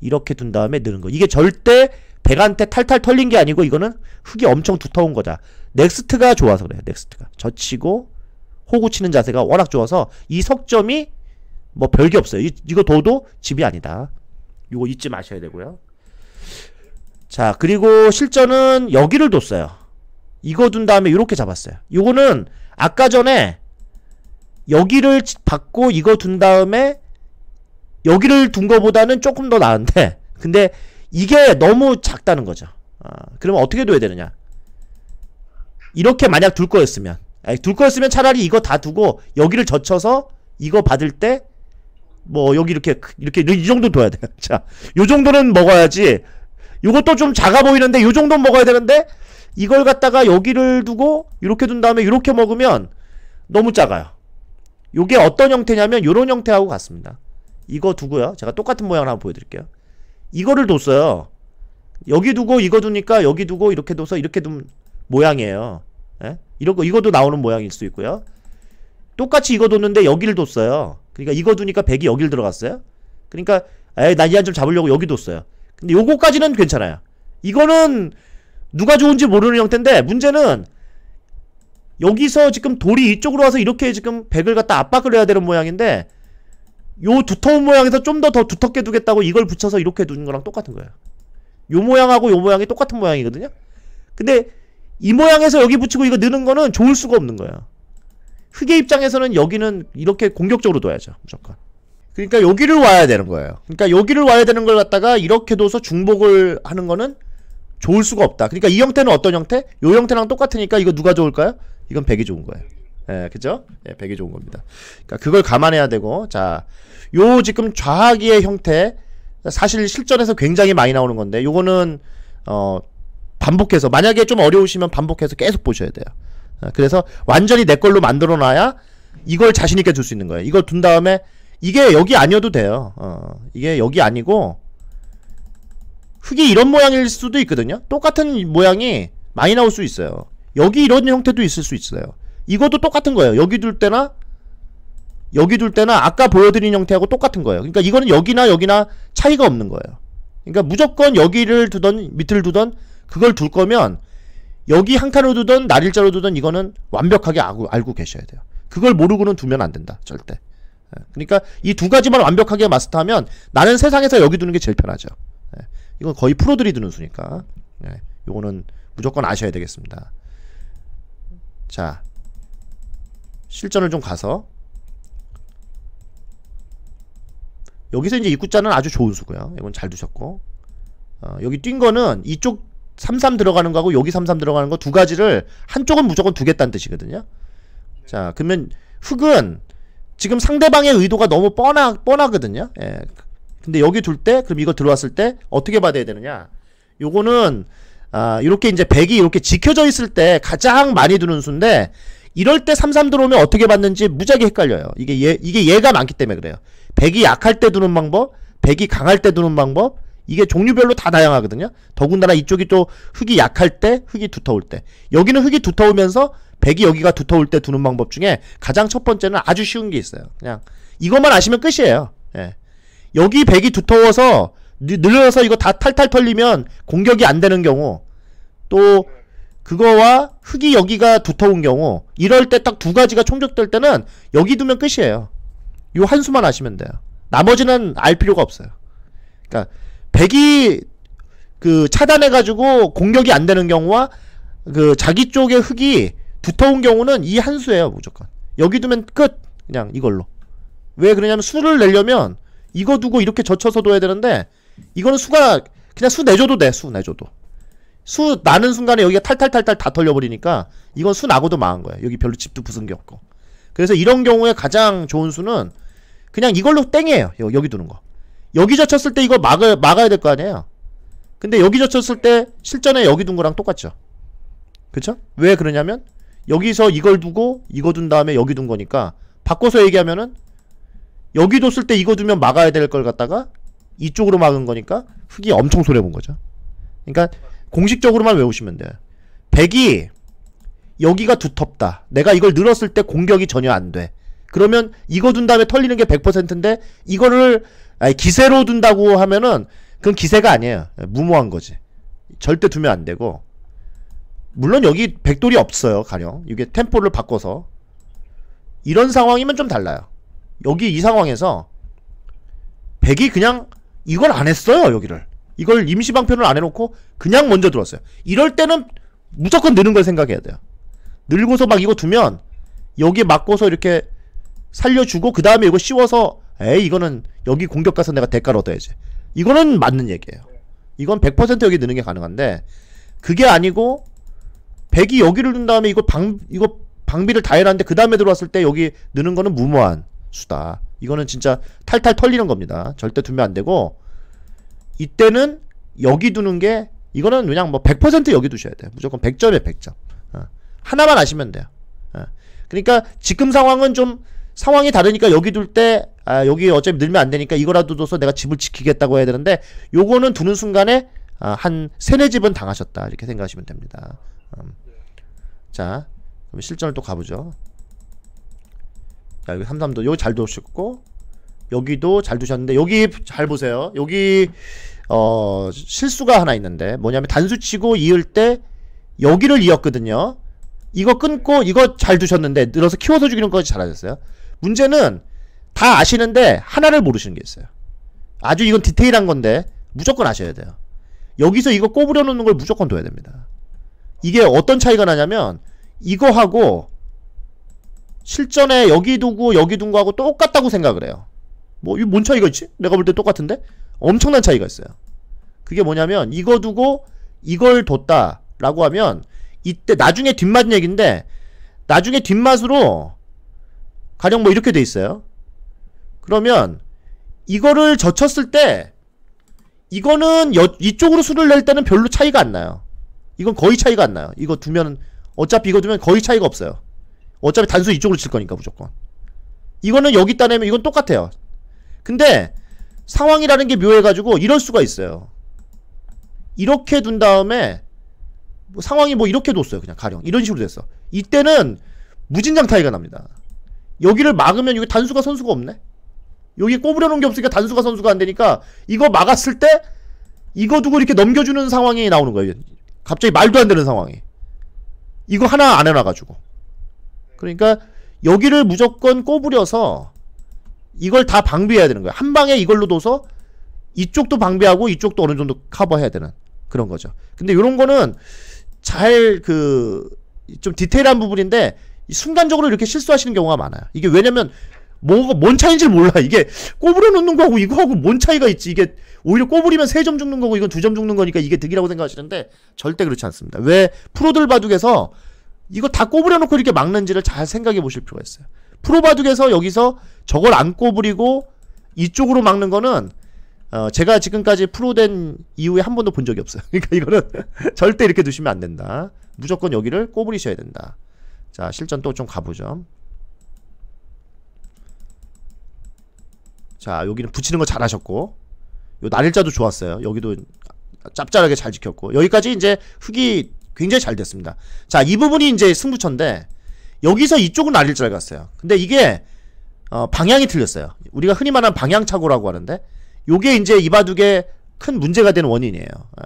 이렇게 둔 다음에 느는 거. 이게 절대 백한테 탈탈 털린 게 아니고 이거는 흙이 엄청 두터운 거다. 넥스트가 좋아서 그래요. 넥스트가. 젖히고 호구 치는 자세가 워낙 좋아서 이 석점이 뭐 별게 없어요. 이, 이거 둬도 집이 아니다. 이거 잊지 마셔야 되고요. 자 그리고 실전은 여기를 뒀어요 이거 둔 다음에 이렇게 잡았어요 요거는 아까 전에 여기를 받고 이거 둔 다음에 여기를 둔 거보다는 조금 더 나은데 [LAUGHS] 근데 이게 너무 작다는 거죠 아, 그러면 어떻게 둬야 되느냐 이렇게 만약 둘 거였으면 아니, 둘 거였으면 차라리 이거 다 두고 여기를 젖혀서 이거 받을 때 뭐 여기 이렇게 이렇게 이 정도 둬야 돼요 [LAUGHS] 자요 정도는 먹어야지 이것도 좀 작아 보이는데 이 정도는 먹어야 되는데 이걸 갖다가 여기를 두고 이렇게 둔 다음에 이렇게 먹으면 너무 작아요. 이게 어떤 형태냐면 이런 형태하고 같습니다. 이거 두고요. 제가 똑같은 모양을 한번 보여드릴게요. 이거를 뒀어요. 여기 두고 이거 두니까 여기 두고 이렇게 둬서 이렇게 둔 모양이에요. 예? 이거 이거도 나오는 모양일 수 있고요. 똑같이 이거 뒀는데 여기를 뒀어요. 그러니까 이거 두니까 100이 여길 들어갔어요. 그러니까 에이 난 이한좀 잡으려고 여기 뒀어요. 근데 요거까지는 괜찮아요. 이거는 누가 좋은지 모르는 형태인데 문제는 여기서 지금 돌이 이쪽으로 와서 이렇게 지금 백을 갖다 압박을 해야 되는 모양인데 요 두터운 모양에서 좀 더더 더 두텁게 두겠다고 이걸 붙여서 이렇게 두는 거랑 똑같은 거예요. 요 모양하고 요 모양이 똑같은 모양이거든요. 근데 이 모양에서 여기 붙이고 이거 느는 거는 좋을 수가 없는 거예요. 흑의 입장에서는 여기는 이렇게 공격적으로 둬야죠. 무조건. 그러니까 여기를 와야 되는 거예요. 그러니까 여기를 와야 되는 걸 갖다가 이렇게 둬서 중복을 하는 거는 좋을 수가 없다. 그러니까 이 형태는 어떤 형태? 요 형태랑 똑같으니까 이거 누가 좋을까요? 이건 100이 좋은 거예요. 예, 그죠? 예, 100이 좋은 겁니다. 그러니까 그걸 감안해야 되고 자, 요 지금 좌하기의 형태 사실 실전에서 굉장히 많이 나오는 건데 요거는 어 반복해서 만약에 좀 어려우시면 반복해서 계속 보셔야 돼요. 예, 그래서 완전히 내 걸로 만들어 놔야 이걸 자신 있게 줄 수 있는 거예요. 이걸 둔 다음에 이게 여기 아니어도 돼요. 어, 이게 여기 아니고 흙이 이런 모양일 수도 있거든요. 똑같은 모양이 많이 나올 수 있어요. 여기 이런 형태도 있을 수 있어요. 이것도 똑같은 거예요. 여기 둘 때나 여기 둘 때나 아까 보여드린 형태하고 똑같은 거예요. 그러니까 이거는 여기나 여기나 차이가 없는 거예요. 그러니까 무조건 여기를 두던 밑을 두던 그걸 둘 거면 여기 한 칸으로 두던 날일자로 두던 이거는 완벽하게 알고, 알고 계셔야 돼요. 그걸 모르고는 두면 안 된다. 절대. 그러니까 이 두 가지만 완벽하게 마스터하면 나는 세상에서 여기 두는 게 제일 편하죠. 예. 이건 거의 프로들이 두는 수니까 이거는 예. 무조건 아셔야 되겠습니다. 자 실전을 좀 가서 여기서 이제 입구자는 아주 좋은 수고요. 이건 잘 두셨고 어, 여기 뛴 거는 이쪽 33 들어가는 거하고 여기 33 들어가는 거 두 가지를 한쪽은 무조건 두겠다는 뜻이거든요. 자 그러면 흙은 지금 상대방의 의도가 너무 뻔하, 뻔하거든요. 예. 근데 여기 둘 때, 그럼 이거 들어왔을 때 어떻게 받아야 되느냐? 요거는 아, 이렇게 이제 백이 이렇게 지켜져 있을 때 가장 많이 두는 수인데 이럴 때33 들어오면 어떻게 받는지 무지하게 헷갈려요. 이게 얘, 이게 얘가 많기 때문에 그래요. 백이 약할 때 두는 방법, 백이 강할 때 두는 방법, 이게 종류별로 다 다양하거든요. 더군다나 이쪽이 또 흙이 약할 때, 흙이 두터울 때. 여기는 흙이 두터우면서 백이 여기가 두터울 때 두는 방법 중에 가장 첫 번째는 아주 쉬운 게 있어요. 그냥 이것만 아시면 끝이에요. 예. 여기 백이 두터워서 늘려서 이거 다 탈탈 털리면 공격이 안 되는 경우 또 그거와 흙이 여기가 두터운 경우 이럴 때 딱 두 가지가 충족될 때는 여기 두면 끝이에요. 요 한 수만 아시면 돼요. 나머지는 알 필요가 없어요. 그러니까 백이 그 차단해 가지고 공격이 안 되는 경우와 그 자기 쪽의 흙이 붙어온 경우는 이 한 수예요 무조건 여기 두면 끝 그냥 이걸로 왜 그러냐면 수를 내려면 이거 두고 이렇게 젖혀서 둬야 되는데 이거는 수가 그냥 수 내줘도 돼 수 내줘도 수 나는 순간에 여기가 탈탈탈탈 다 털려버리니까 이건 수 나고도 망한 거야 여기 별로 집도 부순 게 없고 그래서 이런 경우에 가장 좋은 수는 그냥 이걸로 땡이에요 여기 두는 거 여기 젖혔을 때 이거 막을, 막아야 될 거 아니에요 근데 여기 젖혔을 때 실전에 여기 둔 거랑 똑같죠 그쵸? 왜 그러냐면 여기서 이걸 두고 이거 둔 다음에 여기 둔 거니까 바꿔서 얘기하면은 여기도 쓸 때 이거 두면 막아야 될 걸 갖다가 이쪽으로 막은 거니까 흑이 엄청 손해 본 거죠. 그러니까 공식적으로만 외우시면 돼. 100이 여기가 두텁다. 내가 이걸 늘었을 때 공격이 전혀 안 돼. 그러면 이거 둔 다음에 털리는 게 100%인데 이거를 아니, 기세로 둔다고 하면은 그건 기세가 아니에요. 무모한 거지. 절대 두면 안 되고 물론 여기 백돌이 없어요 가령 이게 템포를 바꿔서 이런 상황이면 좀 달라요 여기 이 상황에서 백이 그냥 이걸 안 했어요 여기를 이걸 임시방편을 안 해놓고 그냥 먼저 들었어요 이럴 때는 무조건 느는 걸 생각해야 돼요 늘고서 막 이거 두면 여기에 맞고서 이렇게 살려주고 그 다음에 이거 씌워서 에이 이거는 여기 공격 가서 내가 대가를 얻어야지 이거는 맞는 얘기예요 이건 100% 여기 느는 게 가능한데 그게 아니고 백이 여기를 넣은 다음에 이거 방 이거 방비를 다 해놨는데 그 다음에 들어왔을 때 여기 넣는 거는 무모한 수다. 이거는 진짜 탈탈 털리는 겁니다. 절대 두면 안 되고 이때는 여기 두는 게 이거는 그냥 뭐 100% 여기 두셔야 돼요. 무조건 100점에 100점. 어. 하나만 아시면 돼요. 어. 그러니까 지금 상황은 좀 상황이 다르니까 여기 둘 때 아, 여기 어차피 늘면 안 되니까 이거라도 둬서 내가 집을 지키겠다고 해야 되는데 요거는 두는 순간에 아, 한 세네 집은 당하셨다 이렇게 생각하시면 됩니다. 음. 자 그럼 실전을 또 가보죠 자 여기 33도 여기 잘 두셨고 여기도 잘 두셨는데 여기 잘 보세요 여기 어 실수가 하나 있는데 뭐냐면 단수치고 이을 때 여기를 이었거든요 이거 끊고 이거 잘 두셨는데 늘어서 키워서 죽이는 것까지 잘하셨어요 문제는 다 아시는데 하나를 모르시는 게 있어요 아주 이건 디테일한 건데 무조건 아셔야 돼요 여기서 이거 꼬부려 놓는 걸 무조건 둬야 됩니다 이게 어떤 차이가 나냐면 이거하고 실전에 여기 두고 여기 둔 거하고 똑같다고 생각을 해요 뭐 이거 뭔 차이가 있지? 내가 볼 때 똑같은데? 엄청난 차이가 있어요 그게 뭐냐면 이거 두고 이걸 뒀다 라고 하면 이때 나중에 뒷맛 얘긴데 나중에 뒷맛으로 가령 뭐 이렇게 돼 있어요 그러면 이거를 젖혔을 때 이거는 여, 이쪽으로 수를 낼 때는 별로 차이가 안 나요 이건 거의 차이가 안 나요. 이거 두면 어차피 이거 두면 거의 차이가 없어요. 어차피 단수 이쪽으로 칠 거니까 무조건. 이거는 여기 따내면 이건 똑같아요. 근데 상황이라는 게 묘해가지고 이럴 수가 있어요. 이렇게 둔 다음에 뭐 상황이 뭐 이렇게 뒀어요. 그냥 가령 이런 식으로 됐어. 이때는 무진장 타이가 납니다. 여기를 막으면 여기 단수가 선수가 없네. 여기 꼬부려 놓은 게 없으니까 단수가 선수가 안 되니까 이거 막았을 때 이거 두고 이렇게 넘겨주는 상황이 나오는 거예요. 갑자기 말도 안 되는 상황이. 이거 하나 안 해놔가지고. 그러니까 여기를 무조건 꼬부려서 이걸 다 방비해야 되는 거야. 한 방에 이걸로 둬서 이쪽도 방비하고 이쪽도 어느 정도 커버해야 되는 그런 거죠. 근데 이런 거는 잘 그 좀 디테일한 부분인데 순간적으로 이렇게 실수하시는 경우가 많아요. 이게 왜냐면 뭐가 뭔 차이인지 몰라. 이게 꼬부려 놓는 거하고 이거하고 뭔 차이가 있지. 이게 오히려 꼬부리면 3점 죽는 거고 이건 2점 죽는 거니까 이게 득이라고 생각하시는데 절대 그렇지 않습니다. 왜 프로들 바둑에서 이거 다 꼬부려 놓고 이렇게 막는지를 잘 생각해 보실 필요가 있어요. 프로 바둑에서 여기서 저걸 안 꼬부리고 이쪽으로 막는 거는 어, 제가 지금까지 프로된 이후에 한 번도 본 적이 없어요. [LAUGHS] 그러니까 이거는 [LAUGHS] 절대 이렇게 두시면 안 된다. 무조건 여기를 꼬부리셔야 된다. 자, 실전 또 좀 가보죠. 자 여기는 붙이는 거 잘하셨고 요 날일자도 좋았어요. 여기도 짭짤하게 잘 지켰고 여기까지 이제 흙이 굉장히 잘 됐습니다. 자 이 부분이 이제 승부처인데 여기서 이쪽은 날일자를 갔어요. 근데 이게 어, 방향이 틀렸어요. 우리가 흔히 말하는 방향착오라고 하는데 요게 이제 이바둑의 큰 문제가 되는 원인이에요. 아,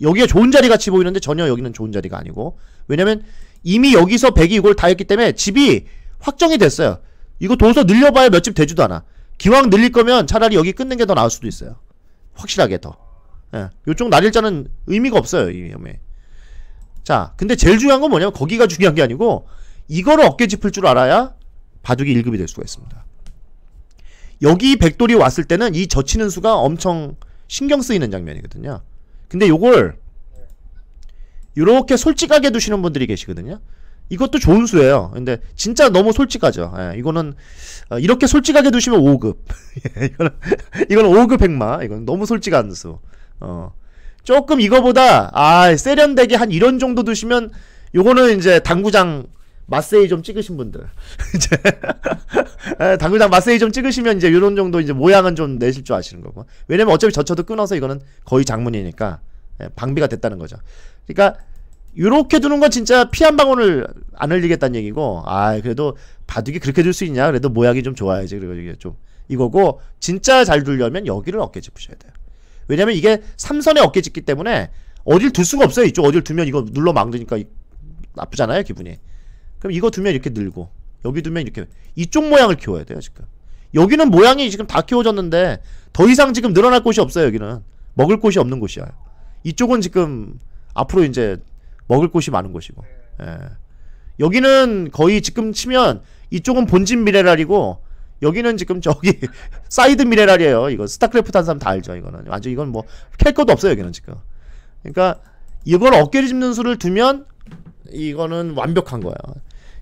여기에 좋은 자리 같이 보이는데 전혀 여기는 좋은 자리가 아니고 왜냐면 이미 여기서 100이 이걸 다 했기 때문에 집이 확정이 됐어요. 이거 도서 늘려봐야 몇 집 되지도 않아. 기왕 늘릴 거면 차라리 여기 끊는 게 더 나을 수도 있어요. 확실하게 더. 예. 요쪽 날일자는 의미가 없어요. 이위험에 자, 근데 제일 중요한 건 뭐냐면 거기가 중요한 게 아니고 이거를 어깨 짚을 줄 알아야 바둑이 1급이 될 수가 있습니다. 여기 백돌이 왔을 때는 이 젖히는 수가 엄청 신경 쓰이는 장면이거든요. 근데 요걸 요렇게 솔직하게 두시는 분들이 계시거든요. 이것도 좋은 수예요. 근데 진짜 너무 솔직하죠. 예, 이거는 어, 이렇게 솔직하게 두시면 5급. [LAUGHS] 예, 이거는 이거 5급 백마. 이건 너무 솔직한 수. 어. 조금 이거보다 아, 세련되게 한 이런 정도 두시면 요거는 이제 당구장 마세이 좀 찍으신 분들 [LAUGHS] 이제 예, 당구장 마세이 좀 찍으시면 이제 요런 정도 이제 모양은 좀 내실 줄 아시는 거고 왜냐면 어차피 저쳐도 끊어서 이거는 거의 장문이니까 예, 방비가 됐다는 거죠. 그러니까 이렇게 두는 건 진짜 피한 방울을 안 흘리겠다는 얘기고 아 그래도 바둑이 그렇게 둘수 있냐 그래도 모양이 좀 좋아야지 그리고 이게 좀 이거고 진짜 잘 두려면 여기를 어깨 짚으셔야 돼요 왜냐면 이게 삼선에 어깨 짚기 때문에 어딜 둘 수가 없어요 이쪽 어딜 두면 이거 눌러 막으니까 나쁘잖아요 기분이 그럼 이거 두면 이렇게 늘고 여기 두면 이렇게 이쪽 모양을 키워야 돼요 지금 여기는 모양이 지금 다 키워졌는데 더 이상 지금 늘어날 곳이 없어요 여기는 먹을 곳이 없는 곳이야 이쪽은 지금 앞으로 이제 먹을 곳이 많은 곳이고. 예. 여기는 거의 지금 치면 이쪽은 본진 미네랄이고 여기는 지금 저기 [LAUGHS] 사이드 미네랄이에요. 이거 스타크래프트 한 사람 다 알죠. 이거는 완전 이건 뭐캘 것도 없어요. 여기는 지금. 그러니까 이걸 어깨를 짚는 수를 두면 이거는 완벽한 거예요.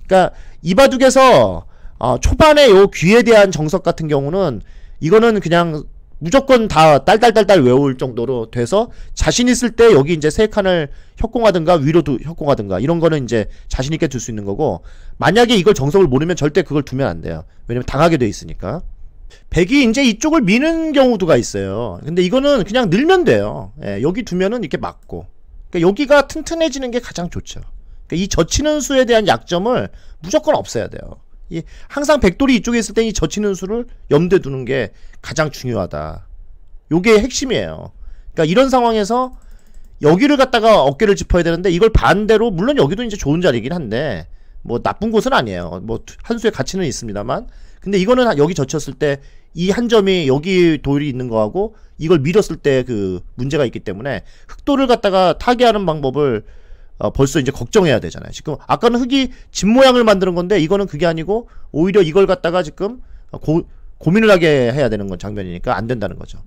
그러니까 이바둑에서 어, 초반에 요 귀에 대한 정석 같은 경우는 이거는 그냥 무조건 다 딸딸딸딸 외울 정도로 돼서 자신 있을 때 여기 이제 세 칸을 협공하든가 위로 두, 협공하든가 이런 거는 이제 자신 있게 둘 수 있는 거고 만약에 이걸 정석을 모르면 절대 그걸 두면 안 돼요. 왜냐면 당하게 돼 있으니까. 백이 이제 이쪽을 미는 경우도가 있어요. 근데 이거는 그냥 늘면 돼요. 예, 여기 두면은 이렇게 막고 그러니까 여기가 튼튼해지는 게 가장 좋죠. 그러니까 이 젖히는 수에 대한 약점을 무조건 없애야 돼요. 이 항상 백돌이 이쪽에 있을 때 이 젖히는 수를 염두에 두는 게 가장 중요하다. 요게 핵심이에요. 그러니까 이런 상황에서 여기를 갖다가 어깨를 짚어야 되는데 이걸 반대로 물론 여기도 이제 좋은 자리긴 이 한데 뭐 나쁜 곳은 아니에요. 뭐 한수의 가치는 있습니다만 근데 이거는 여기 젖혔을 때 이 한 점이 여기 도 돌이 있는 거하고 이걸 밀었을 때 그 문제가 있기 때문에 흑돌을 갖다가 타개하는 방법을 어, 벌써 이제 걱정해야 되잖아요. 지금 아까는 흙이 집 모양을 만드는 건데 이거는 그게 아니고 오히려 이걸 갖다가 지금 고, 고민을 하게 해야 되는 건 장면이니까 안 된다는 거죠.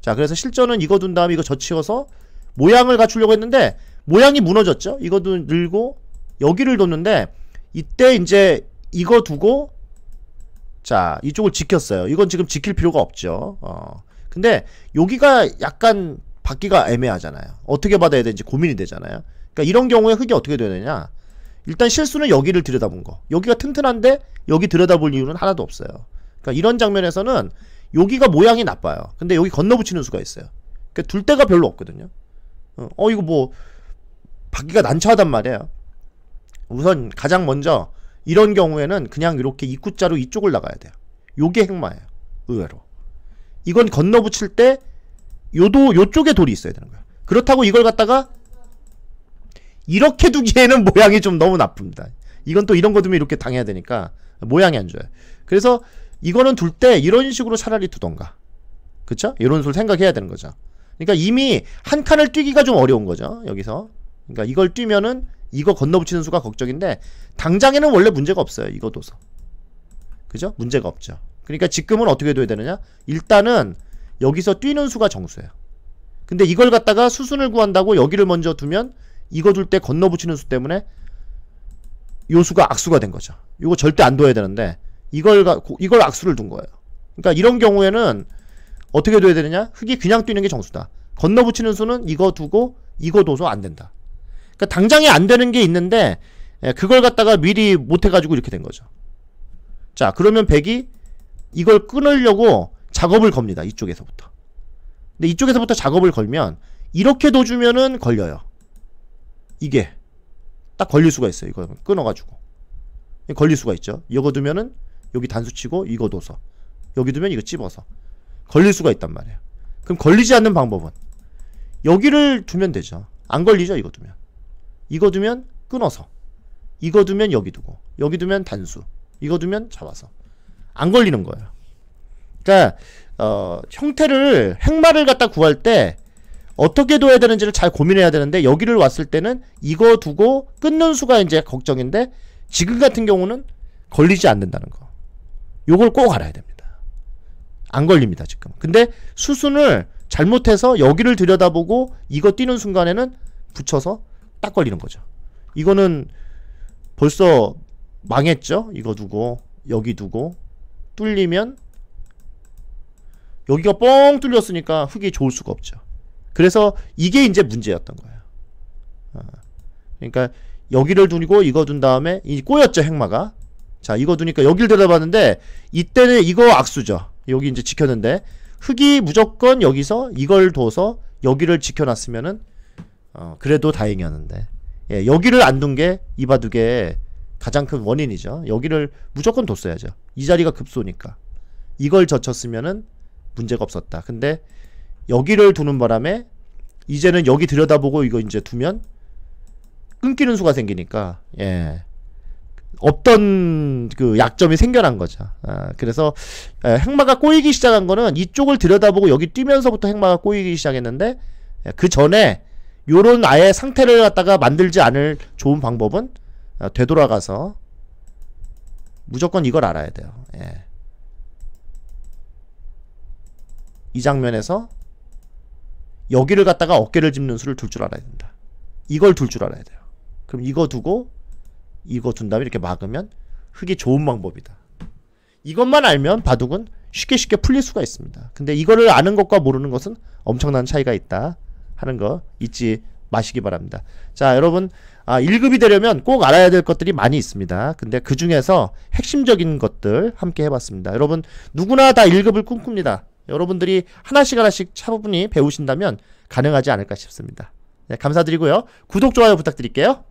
자 그래서 실전은 이거 둔 다음에 이거 젖히어서 모양을 갖추려고 했는데 모양이 무너졌죠. 이거도 늘고 여기를 뒀는데 이때 이제 이거 두고 자 이쪽을 지켰어요. 이건 지금 지킬 필요가 없죠. 어. 근데 여기가 약간 받기가 애매하잖아요. 어떻게 받아야 되는지 고민이 되잖아요. 그러니까 이런 경우에 흙이 어떻게 돼야 되냐? 일단 실수는 여기를 들여다본 거. 여기가 튼튼한데 여기 들여다볼 이유는 하나도 없어요. 그러니까 이런 장면에서는 여기가 모양이 나빠요. 근데 여기 건너붙이는 수가 있어요. 그러니까 둘 데가 별로 없거든요. 어, 어 이거 뭐바퀴가 난처하단 말이에요. 우선 가장 먼저 이런 경우에는 그냥 이렇게 입구자로 이쪽을 나가야 돼요. 요게 행마예요. 의외로. 이건 건너붙일 때 요도 요쪽에 돌이 있어야 되는 거예요. 그렇다고 이걸 갖다가 이렇게 두기에는 [LAUGHS] 모양이 좀 너무 나쁩니다. 이건 또 이런 거 두면 이렇게 당해야 되니까 모양이 안 좋아요. 그래서 이거는 둘 때 이런 식으로 차라리 두던가. 그쵸? 이런 술 생각해야 되는 거죠. 그러니까 이미 한 칸을 뛰기가 좀 어려운 거죠. 여기서. 그러니까 이걸 뛰면은 이거 건너붙이는 수가 걱정인데 당장에는 원래 문제가 없어요. 이거 둬서. 그죠? 문제가 없죠. 그러니까 지금은 어떻게 둬야 되느냐? 일단은 여기서 뛰는 수가 정수예요. 근데 이걸 갖다가 수순을 구한다고 여기를 먼저 두면 익어줄 때 건너붙이는 수 때문에 요수가 악수가 된 거죠. 이거 절대 안 둬야 되는데 이걸 가, 이걸 악수를 둔 거예요. 그러니까 이런 경우에는 어떻게 둬야 되느냐? 흙이 그냥 뛰는 게 정수다. 건너붙이는 수는 이거 두고 이거 둬서 안 된다. 그러니까 당장에 안 되는 게 있는데 예, 그걸 갖다가 미리 못 해가지고 이렇게 된 거죠. 자 그러면 백이 이걸 끊으려고 작업을 겁니다. 이쪽에서부터. 근데 이쪽에서부터 작업을 걸면 이렇게 둬주면은 걸려요. 이게 딱 걸릴 수가 있어요. 이거 끊어가지고 걸릴 수가 있죠. 이거 두면은 여기 단수치고 이거 둬서 여기 두면 이거 집어서 걸릴 수가 있단 말이에요. 그럼 걸리지 않는 방법은 여기를 두면 되죠. 안 걸리죠. 이거 두면 이거 두면 끊어서 이거 두면 여기 두고 여기 두면 단수 이거 두면 잡아서 안 걸리는 거예요. 그러니까 어, 형태를 행마를 갖다 구할 때 어떻게 둬야 되는지를 잘 고민해야 되는데 여기를 왔을 때는 이거 두고 끊는 수가 이제 걱정인데 지금 같은 경우는 걸리지 않는다는 거. 요걸 꼭 알아야 됩니다. 안 걸립니다, 지금. 근데 수순을 잘못해서 여기를 들여다보고 이거 뛰는 순간에는 붙여서 딱 걸리는 거죠. 이거는 벌써 망했죠? 이거 두고 여기 두고 뚫리면 여기가 뻥 뚫렸으니까 흙이 좋을 수가 없죠. 그래서 이게 이제 문제였던 거예요. 어. 그러니까 여기를 두고 이거 둔 다음에 이 꼬였죠 행마가. 자 이거 두니까 여기를 들여다봤는데 이때는 이거 악수죠. 여기 이제 지켰는데 흙이 무조건 여기서 이걸 둬서 여기를 지켜놨으면은 어, 그래도 다행이었는데 예, 여기를 안 둔 게 이바둑의 가장 큰 원인이죠. 여기를 무조건 뒀어야죠. 이 자리가 급소니까 이걸 젖혔으면은 문제가 없었다. 근데 여기를 두는 바람에 이제는 여기 들여다보고 이거 이제 두면 끊기는 수가 생기니까 예. 없던 그 약점이 생겨난 거죠. 아, 그래서 예, 행마가 꼬이기 시작한 거는 이쪽을 들여다보고 여기 뛰면서부터 행마가 꼬이기 시작했는데 예, 그 전에 요런 아예 상태를 갖다가 만들지 않을 좋은 방법은 아, 되돌아가서 무조건 이걸 알아야 돼요. 예. 이 장면에서 여기를 갖다가 어깨를 짚는 수를 둘 줄 알아야 된다. 이걸 둘 줄 알아야 돼요. 그럼 이거 두고 이거 둔 다음에 이렇게 막으면 흙이 좋은 방법이다. 이것만 알면 바둑은 쉽게 쉽게 풀릴 수가 있습니다. 근데 이거를 아는 것과 모르는 것은 엄청난 차이가 있다 하는 거 잊지 마시기 바랍니다. 자, 여러분, 아, 1급이 되려면 꼭 알아야 될 것들이 많이 있습니다. 근데 그 중에서 핵심적인 것들 함께 해봤습니다. 여러분, 누구나 다 1급을 꿈꿉니다. 여러분들이 하나씩 하나씩 차분히 배우신다면 가능하지 않을까 싶습니다. 네, 감사드리고요. 구독, 좋아요 부탁드릴게요.